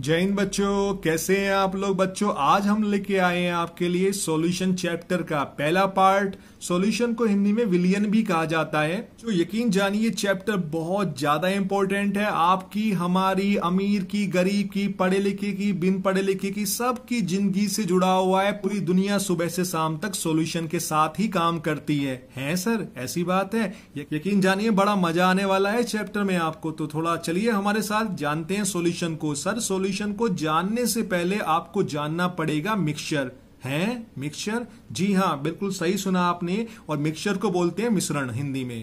जैन बच्चों कैसे हैं आप लोग बच्चों आज हम लेके आए हैं आपके लिए सॉल्यूशन चैप्टर का पहला पार्ट सॉल्यूशन को हिंदी में विलियन भी कहा जाता है तो यकीन जानिए चैप्टर बहुत ज्यादा इंपॉर्टेंट है आपकी हमारी अमीर की गरीब की पढ़े लिखे की बिन पढ़े लिखे की सबकी जिंदगी से जुड़ा हुआ है पूरी दुनिया सुबह से शाम तक सोल्यूशन के साथ ही काम करती है हैं सर ऐसी बात है यकीन जानिए बड़ा मजा आने वाला है चैप्टर में आपको तो थोड़ा चलिए हमारे साथ जानते हैं सोल्यूशन को सर सोल्यूशन को जानने से पहले आपको जानना पड़ेगा मिक्सचर है मिक्सचर जी हाँ बिल्कुल सही सुना आपने और मिक्सचर को बोलते हैं मिश्रण हिंदी में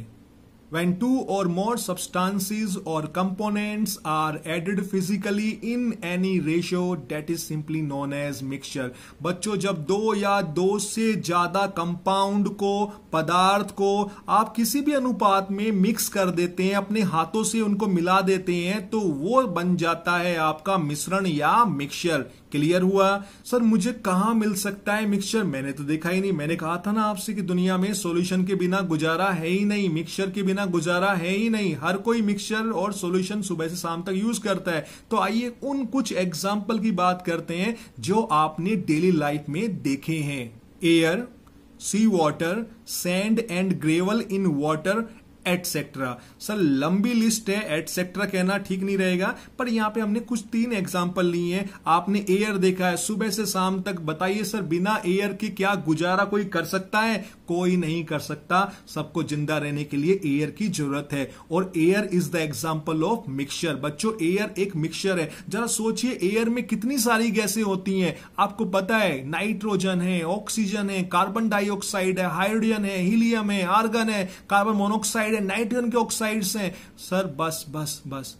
when two or more substances or components are added physically in any ratio that is simply known as mixture बच्चों जब दो या दो से ज्यादा कंपाउंड को पदार्थ को आप किसी भी अनुपात में मिक्स कर देते हैं अपने हाथों से उनको मिला देते हैं तो वो बन जाता है आपका मिश्रण या मिक्सचर क्लियर हुआ सर मुझे कहा मिल सकता है मिक्सचर मैंने तो देखा ही नहीं मैंने कहा था ना आपसे कि दुनिया में सॉल्यूशन के बिना गुजारा है ही नहीं मिक्सचर के बिना बिना गुजारा है ही नहीं हर कोई मिक्सचर और सॉल्यूशन सुबह से शाम तक यूज करता है तो आइए उन कुछ एग्जाम्पल की बात करते हैं जो आपने डेली लाइफ में देखे हैं air sea water sand and gravel in water etcetera sir लंबी लिस्ट है एटसेट्रा कहना ठीक नहीं रहेगा पर यहां पे हमने कुछ तीन एग्जाम्पल लिए हैं आपने एयर देखा है सुबह से शाम तक बताइए सर बिना एयर के क्या गुजारा कोई कर सकता है कोई नहीं कर सकता सबको जिंदा रहने के लिए एयर की जरूरत है और air is the example of mixture बच्चों एयर एक मिक्सचर है जरा सोचिए एयर में कितनी सारी गैसें होती हैं आपको पता है नाइट्रोजन है ऑक्सीजन है कार्बन डाइऑक्साइड है हाइड्रोजन है हीलियम है आर्गन है कार्बन मोनोक्साइड ऑक्साइड है नाइट्रोजन के ऑक्साइड्स हैं सर बस बस बस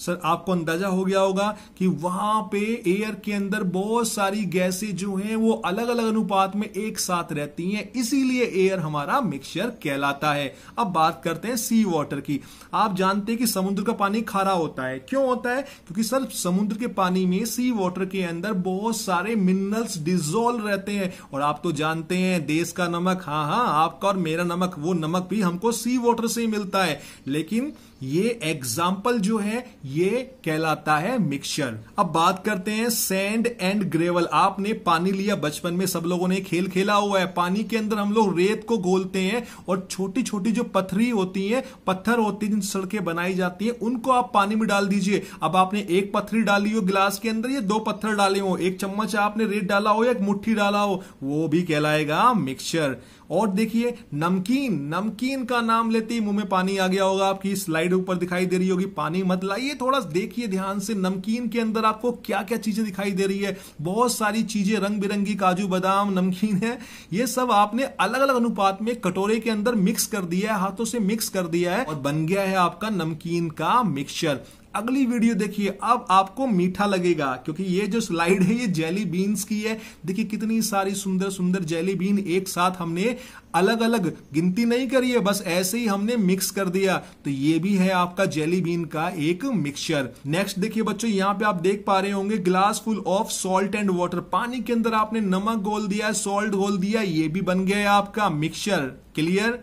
सर आपको अंदाजा हो गया होगा कि वहां पे एयर के अंदर बहुत सारी गैसें जो हैं वो अलग अलग अनुपात में एक साथ रहती हैं इसीलिए एयर हमारा मिक्सचर कहलाता है अब बात करते हैं सी वाटर की आप जानते हैं कि समुद्र का पानी खारा होता है क्यों होता है क्योंकि सर समुद्र के पानी में सी वाटर के अंदर बहुत सारे मिनरल्स डिजोल्व रहते हैं और आप तो जानते हैं देश का नमक हाँ हाँ आपका और मेरा नमक वो नमक भी हमको सी वाटर से ही मिलता है लेकिन ये एग्जाम्पल जो है ये कहलाता है मिक्सचर अब बात करते हैं सैंड एंड ग्रेवल आपने पानी लिया बचपन में सब लोगों ने खेल खेला हुआ है पानी के अंदर हम लोग रेत को घोलते हैं और छोटी छोटी जो पथरी होती है पत्थर होती है जिन सड़कें बनाई जाती है उनको आप पानी में डाल दीजिए अब आपने एक पथरी डाली हो गिलास के अंदर या दो पत्थर डाले हो एक चम्मच आपने रेत डाला हो या एक मुठ्ठी डाला हो वो भी कहलाएगा मिक्सचर और देखिए नमकीन नमकीन का नाम लेते मुंह में पानी आ गया होगा आपकी स्लाइड ऊपर दिखाई दे रही होगी पानी मत लाइए थोड़ा देखिए ध्यान से नमकीन के अंदर आपको क्या क्या चीजें दिखाई दे रही है बहुत सारी चीजें रंग बिरंगी काजू बादाम नमकीन है ये सब आपने अलग अलग अनुपात में कटोरे के अंदर मिक्स कर दिया है हाथों से मिक्स कर दिया है और बन गया है आपका नमकीन का मिक्सचर अगली वीडियो देखिए अब आपको मीठा लगेगा क्योंकि ये जो स्लाइड है ये जेली बीन्स की है देखिए कितनी सारी सुंदर सुंदर जेली बीन एक साथ हमने अलग अलग गिनती नहीं करी है बस ऐसे ही हमने मिक्स कर दिया तो ये भी है आपका जेली बीन का एक मिक्सचर नेक्स्ट देखिए बच्चों यहाँ पे आप देख पा रहे होंगे glass full of salt and water पानी के अंदर आपने नमक घोल दिया सॉल्ट घोल दिया ये भी बन गया आपका मिक्सचर क्लियर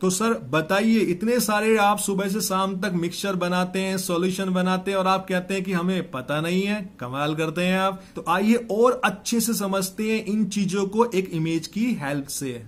तो सर बताइए इतने सारे आप सुबह से शाम तक मिक्सचर बनाते हैं सॉल्यूशन बनाते हैं और आप कहते हैं कि हमें पता नहीं है कमाल करते हैं आप तो आइए और अच्छे से समझते हैं इन चीजों को एक इमेज की हेल्प से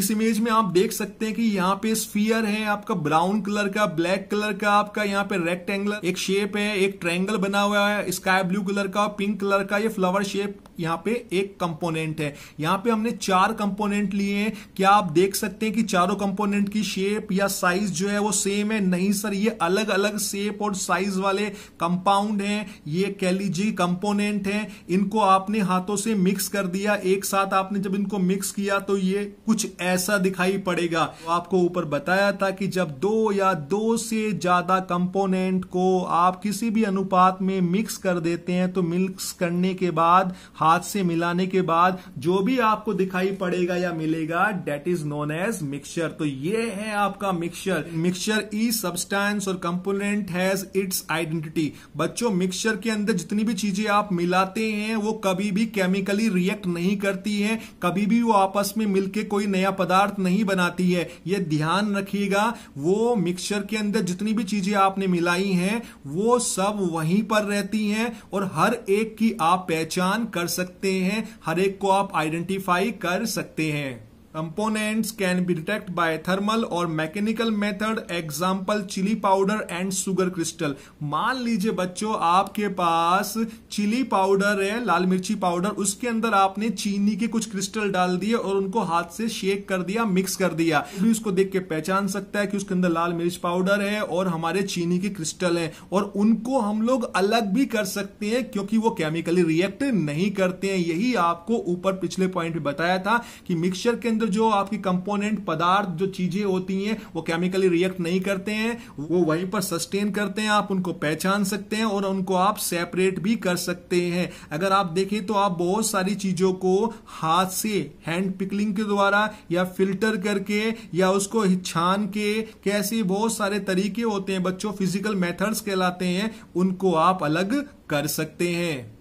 इस इमेज में आप देख सकते हैं कि यहाँ पे स्फीयर है आपका ब्राउन कलर का ब्लैक कलर का आपका यहाँ पे रेक्टेंगुलर एक शेप है एक ट्रायंगल बना हुआ है स्काई ब्लू कलर का पिंक कलर का ये फ्लावर शेप यहाँ पे एक कंपोनेंट है यहाँ पे हमने चार कंपोनेंट लिए हैं क्या आप देख सकते हैं कि चारों कंपोनेंट की शेप या साइज जो है वो सेम है नहीं सर ये अलग अलग शेप और साइज वाले कंपाउंड हैं ये कह लीजिए कंपोनेंट हैं इनको आपने हाथों से मिक्स कर दिया एक साथ आपने जब इनको मिक्स किया तो ये कुछ ऐसा दिखाई पड़ेगा तो आपको ऊपर बताया था कि जब दो या दो से ज्यादा कंपोनेंट को आप किसी भी अनुपात में मिक्स कर देते हैं तो मिक्स करने के बाद हाथ से मिलाने के बाद जो भी आपको दिखाई पड़ेगा या मिलेगा that is known as mixture तो ये है आपका मिक्सचर मिक्सचर ई सब्सटेंस और कंपोनेंट हैज इट्स आइडेंटिटी बच्चों मिक्सचर के अंदर जितनी भी चीजें आप मिलाते हैं वो कभी भी केमिकली रिएक्ट नहीं करती है कभी भी वो आपस में मिलके कोई नया पदार्थ नहीं बनाती है ये ध्यान रखिएगा वो मिक्सचर के अंदर जितनी भी चीजें आपने मिलाई हैं वो सब वहीं पर रहती हैं और हर एक की आप पहचान कर सकते हैं हर एक को आप आइडेंटिफाई कर सकते हैं components can be detect by thermal और mechanical method example chilli powder and sugar crystal मान लीजिए बच्चों आपके पास चिली पाउडर है लाल मिर्ची पाउडर उसके अंदर आपने चीनी के कुछ क्रिस्टल डाल दिए और उनको हाथ से शेक कर दिया मिक्स कर दिया भी उसको देख के पहचान सकता है कि उसके अंदर लाल मिर्च पाउडर है और हमारे चीनी के क्रिस्टल है और उनको हम लोग अलग भी कर सकते हैं क्योंकि वो केमिकली रिएक्ट नहीं करते हैं यही आपको ऊपर पिछले पॉइंट में बताया था कि मिक्सचर के अंदर जो आपकी कंपोनेंट पदार्थ जो चीजें होती हैं वो केमिकली रिएक्ट नहीं करते हैं वो वहीं पर सस्टेन करते हैं आप उनको पहचान सकते हैं और उनको आप सेपरेट भी कर सकते हैं अगर आप देखें तो आप बहुत सारी चीजों को हाथ से हैंड पिकलिंग के द्वारा या फिल्टर करके या उसको छान के कैसे बहुत सारे तरीके होते हैं बच्चों फिजिकल मेथड्स कहलाते हैं उनको आप अलग कर सकते हैं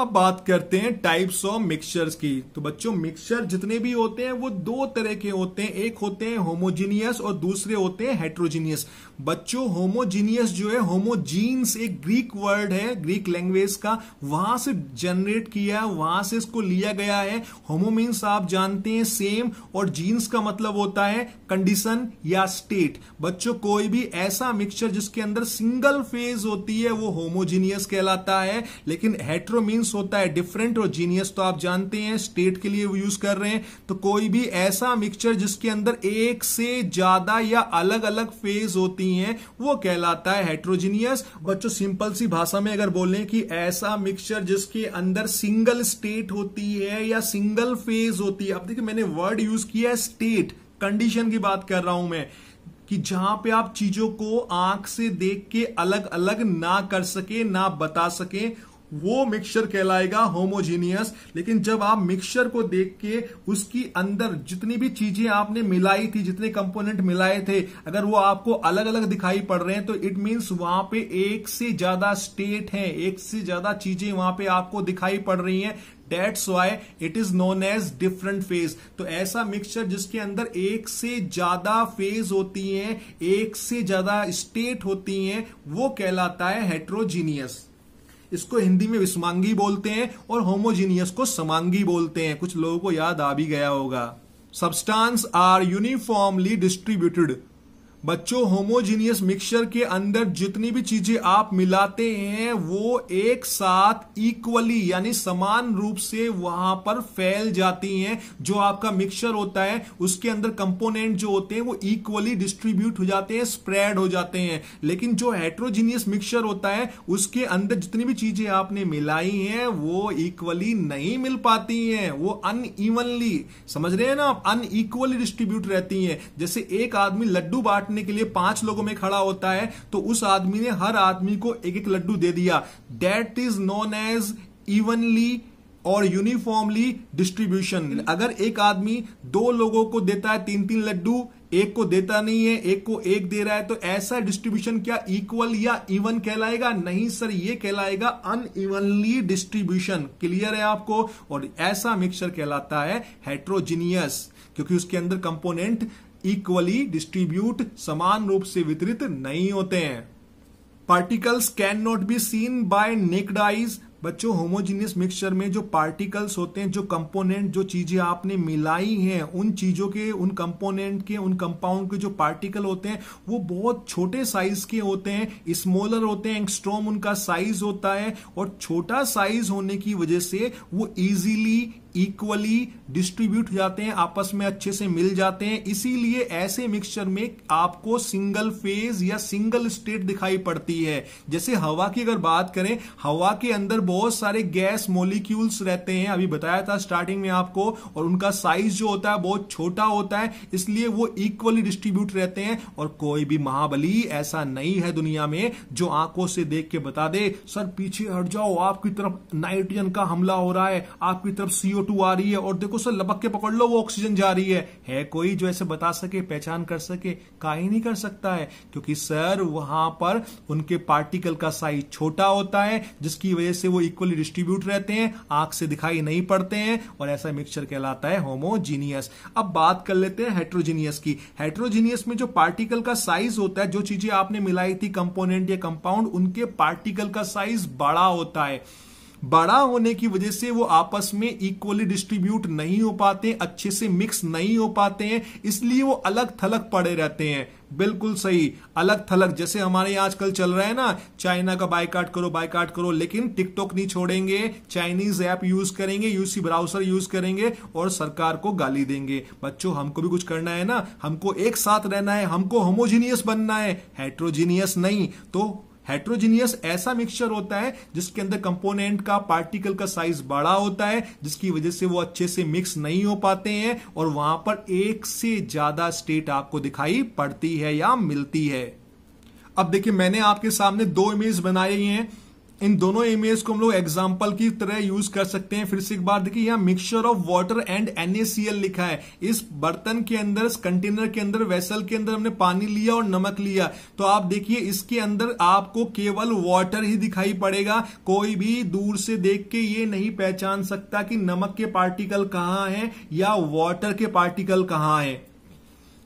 अब बात करते हैं टाइप्स ऑफ मिक्सचर्स की तो बच्चों मिक्सचर जितने भी होते हैं वो दो तरह के होते हैं एक होते हैं होमोजीनियस और दूसरे होते हैं हेट्रोजीनियस बच्चों होमोजीनियस जो है होमोजीन्स एक ग्रीक वर्ड है ग्रीक लैंग्वेज का वहां से जनरेट किया वहां से इसको लिया गया है होमो मीन्स आप जानते हैं सेम और जीन्स का मतलब होता है कंडीशन या स्टेट बच्चों कोई भी ऐसा मिक्सचर जिसके अंदर सिंगल फेज होती है वो होमोजीनियस कहलाता है लेकिन हेट्रोमीन जीनियस होता है डिफरेंट और जीनियस तो आप जानते हैं स्टेट के लिए यूज कर रहे हैं तो कोई भी ऐसा मिक्सचर जिसके अंदर एक से ज्यादा या अलग अलग फेज होती हैं वो कहलाता है हेट्रोजीनियस बच्चों सिंपल सी भाषा में अगर बोले कि ऐसा मिक्सचर जिसके अंदर सिंगल स्टेट होती है या सिंगल फेज होती है अब देखिए मैंने वर्ड यूज किया है स्टेट कंडीशन की बात कर रहा हूं मैं कि जहां पे आप चीजों को आंख से देख के अलग अलग ना कर सके ना बता सके वो मिक्सचर कहलाएगा होमोजीनियस लेकिन जब आप मिक्सचर को देख के उसकी अंदर जितनी भी चीजें आपने मिलाई थी जितने कंपोनेंट मिलाए थे अगर वो आपको अलग अलग दिखाई पड़ रहे हैं तो इट मीन्स वहां पे एक से ज्यादा स्टेट हैं एक से ज्यादा चीजें वहां पे आपको दिखाई पड़ रही हैं that's why it is known as different phase तो ऐसा मिक्सचर जिसके अंदर एक से ज्यादा फेज होती है एक से ज्यादा स्टेट होती है वो कहलाता है हेट्रोजीनियस इसको हिंदी में विस्मांगी बोलते हैं और होमोजीनियस को समांगी बोलते हैं कुछ लोगों को याद आ भी गया होगा सब्सटेंस आर यूनिफॉर्मली डिस्ट्रीब्यूटेड बच्चों होमोजीनियस मिक्सचर के अंदर जितनी भी चीजें आप मिलाते हैं वो एक साथ इक्वली यानी समान रूप से वहां पर फैल जाती हैं जो आपका मिक्सचर होता है उसके अंदर कंपोनेंट जो होते हैं वो इक्वली डिस्ट्रीब्यूट हो जाते हैं स्प्रेड हो जाते हैं लेकिन जो हेट्रोजीनियस मिक्सचर होता है उसके अंदर जितनी भी चीजें आपने मिलाई है वो इक्वली नहीं मिल पाती हैं वो अनइवनली समझ रहे हैं ना आप अनइक्वली डिस्ट्रीब्यूट रहती है जैसे एक आदमी लड्डू बांटने काटने के लिए पांच लोगों में खड़ा होता है तो उस आदमी ने हर आदमी को एक एक लड्डू दे दिया that is known as evenly और यूनिफॉर्मली डिस्ट्रीब्यूशन अगर एक आदमी दो लोगों को देता है तीन तीन लड्डू एक को देता नहीं है एक को एक दे रहा है तो ऐसा डिस्ट्रीब्यूशन क्या इक्वल या इवन कहलाएगा नहीं सर ये कहलाएगा अन इवनली डिस्ट्रीब्यूशन क्लियर है आपको और ऐसा मिक्सचर कहलाता है हेट्रोजीनियस क्योंकि उसके अंदर कंपोनेंट इक्वली डिस्ट्रीब्यूट समान रूप से वितरित नहीं होते हैं particles can not be seen by naked eyes बच्चों होमोजीनियस मिक्सचर में जो पार्टिकल्स होते हैं जो कंपोनेंट जो चीजें आपने मिलाई हैं उन चीजों के उन कंपोनेंट के उन कंपाउंड के जो पार्टिकल होते हैं वो बहुत छोटे साइज के होते हैं स्मॉलर होते हैं एंगस्ट्रोम उनका साइज होता है और छोटा साइज होने की वजह से वो इजीली इक्वली डिस्ट्रीब्यूट हो जाते हैं आपस में अच्छे से मिल जाते हैं इसीलिए ऐसे मिक्सचर में आपको सिंगल फेज या सिंगल स्टेट दिखाई पड़ती है जैसे हवा की अगर बात करें हवा के अंदर बहुत सारे गैस मोलिक्यूल्स रहते हैं अभी बताया था स्टार्टिंग में आपको और उनका साइज जो होता है बहुत छोटा होता है इसलिए वो इक्वली डिस्ट्रीब्यूट रहते हैं और कोई भी महाबली ऐसा नहीं है दुनिया में जो आंखों से देख के बता दे सर पीछे हट जाओ आपकी तरफ नाइट्रोजन का हमला हो रहा है आपकी तरफ सीओ टू आ रही है और देखो सर लपक के पकड़ लो वो ऑक्सीजन जा रही है है कोई जो ऐसे बता सके पहचान कर सके का ही नहीं कर सकता है क्योंकि सर वहां पर उनके पार्टिकल का साइज छोटा होता है जिसकी वजह से वो इक्वली डिस्ट्रीब्यूट रहते हैं आंख से दिखाई नहीं पड़ते हैं और ऐसा मिक्सचर कहलाता है होमोजीनियस अब बात कर लेते हैं हेट्रोजीनियस की हेट्रोजीनियस में जो पार्टिकल का साइज होता है जो चीजें आपने मिलाई थी कंपोनेंट या कंपाउंड उनके पार्टिकल का साइज बड़ा होता है बड़ा होने की वजह से वो आपस में इक्वली डिस्ट्रीब्यूट नहीं हो पाते अच्छे से मिक्स नहीं हो पाते हैं इसलिए वो अलग थलग पड़े रहते हैं बिल्कुल सही अलग थलग जैसे हमारे आजकल चल रहा है ना चाइना का बायकाट करो बायकाट करो लेकिन टिकटॉक नहीं छोड़ेंगे चाइनीज ऐप यूज करेंगे यूसी ब्राउजर यूज करेंगे और सरकार को गाली देंगे बच्चों हमको भी कुछ करना है ना हमको एक साथ रहना है हमको होमोजीनियस बनना है हेट्रोजीनियस नहीं तो हेट्रोजीनियस ऐसा मिक्सचर होता है जिसके अंदर कंपोनेंट का पार्टिकल का साइज बड़ा होता है जिसकी वजह से वो अच्छे से मिक्स नहीं हो पाते हैं और वहां पर एक से ज्यादा स्टेट आपको दिखाई पड़ती है या मिलती है अब देखिए मैंने आपके सामने दो इमेज बनाई हैं इन दोनों इमेज e को हम लोग एग्जाम्पल की तरह यूज कर सकते हैं फिर से एक बार देखिए यहाँ mixture of water and NaCl लिखा है इस बर्तन के अंदर इस कंटेनर के अंदर वेसल के अंदर हमने पानी लिया और नमक लिया तो आप देखिए इसके अंदर आपको केवल वाटर ही दिखाई पड़ेगा कोई भी दूर से देख के ये नहीं पहचान सकता कि नमक के पार्टिकल कहाँ है या वॉटर के पार्टिकल कहाँ है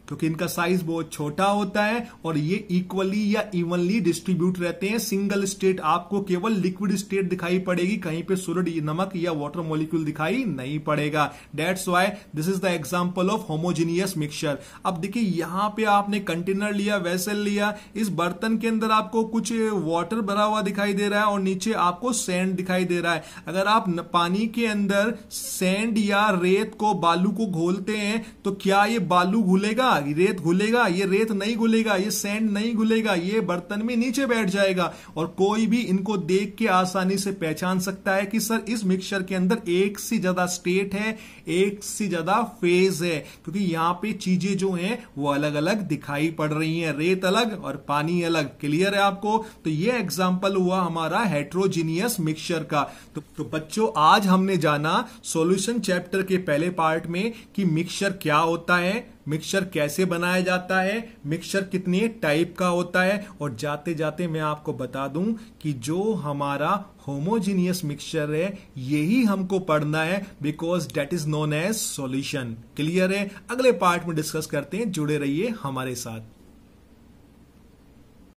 क्योंकि इनका साइज बहुत छोटा होता है और ये इक्वली या इवनली डिस्ट्रीब्यूट रहते हैं सिंगल स्टेट आपको केवल लिक्विड स्टेट दिखाई पड़ेगी कहीं पे सूरज नमक या वाटर मोलिक्यूल दिखाई नहीं पड़ेगा that's why this is the example of homogeneous mixture अब देखिए यहां पे आपने कंटेनर लिया वेसल लिया इस बर्तन के अंदर आपको कुछ वाटर भरा हुआ दिखाई दे रहा है और नीचे आपको सैंड दिखाई दे रहा है अगर आप पानी के अंदर सैंड या रेत को बालू को घोलते हैं तो क्या ये बालू घुलेगा रेत घुलेगा ये रेत नहीं घुलेगा ये सैंड नहीं घुलेगा ये बर्तन में नीचे बैठ जाएगा और कोई भी इनको देख के आसानी से पहचान सकता है कि सर इस मिक्सचर के अंदर एक से ज्यादा स्टेट है एक से ज्यादा फेज है क्योंकि यहां पे चीजें जो हैं वो अलग अलग दिखाई पड़ रही हैं रेत अलग और पानी अलग क्लियर है आपको तो ये एग्जाम्पल हुआ हमारा हेट्रोजीनियस मिक्सचर का तो, तो बच्चों आज हमने जाना सॉल्यूशन चैप्टर के पहले पार्ट में कि मिक्सचर क्या होता है मिक्सचर कैसे बनाया जाता है मिक्सचर कितने टाइप का होता है और जाते जाते मैं आपको बता दूं कि जो हमारा होमोजीनियस मिक्सचर है यही हमको पढ़ना है because that is known as solution clear है अगले पार्ट में डिस्कस करते हैं जुड़े रहिए हमारे साथ